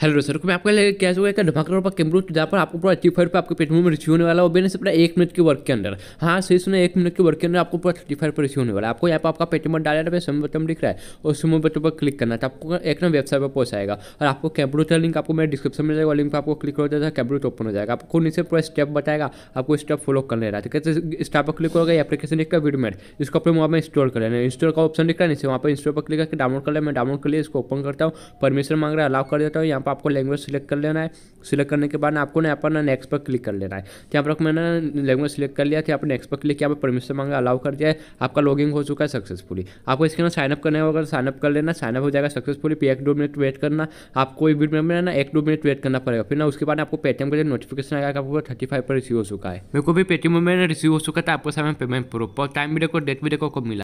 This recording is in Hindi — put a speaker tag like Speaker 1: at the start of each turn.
Speaker 1: हेलो सर मैं आपका क्या होगा एक धमाका रोड पर कैमरू जहाँ पर आपको पूरा थर्टी फाइव पर आपके पेट में रिसीव होने वाला है बिना से पूरा एक मिनट के वर्क के अंदर हाँ सही सुना एक मिनट के वर्क के अंदर आपको पूरा थर्टी फाइव पर रिसीव होने वाला है आपको यहाँ पर आपका पेटीएम डाले है सम बटन दिख रहा है और सुमो बटन पर क्लिक करना है तो आपको एक ना वेबसाइट पर पहुंचाएगा और आपको कैमरू का लिंक आपको मेरे डिस्क्रिप्शन में जाएगा लिंक पर आपको क्लिक हो जाएगा कैमरू ओपन हो जाएगा आपको नीचे पूरा स्टेप बताएगा आपको स्टेप फॉलो कर रहा है तो कैसे स्टेप पर क्लिक होगा एप्लीकेशन दिखता है वीडमेट इसको अपने मोबाइल में इंस्टॉल कर लेना इंस्टॉल का ऑप्शन दिख रहा है नीचे वहाँ पर इंस्टॉल पर क्लिक करके डाउनलोड कर लिया मैं डाउनलोड कर लिया इसको ओपन करता हूँ परमिशन मांग रहा है अलाउ कर देता हूँ यहाँ पर आपको लैंग्वेज सिलेक्ट कर लेना है सिलेक्ट करने के बाद आपको ना यहाँ पर ना नेक्स्ट पर क्लिक कर लेना है तो यहाँ पर मैंने लैंग्वेज सिलेक्ट कर लिया कि तो यहाँ नेक्स्ट पर क्लिक किया परमिशन मांगा अलाउ कर दिया है आपका लॉगिंग हो चुका है सक्सेसफुली आपको इसके ना साइनअप करना है अगर साइनअप कर लेना साइनअप हो जाएगा सक्सेसफुली फिर एक दो मिनट वेट करना आपको एक मिनट में ना एक दो मिनट वेट करना पड़ेगा फिर ना उसके बाद आपको पेटीएम का जो नोटिफिकेशन आएगा आपको थर्टी फाइव पर रिसीव हो चुका है मेरे को भी पेटीएम में रिसीव हो चुका था तो आपको समय पेमेंट प्रूफ और टाइम भी देखो डेट भी देखो कब मिला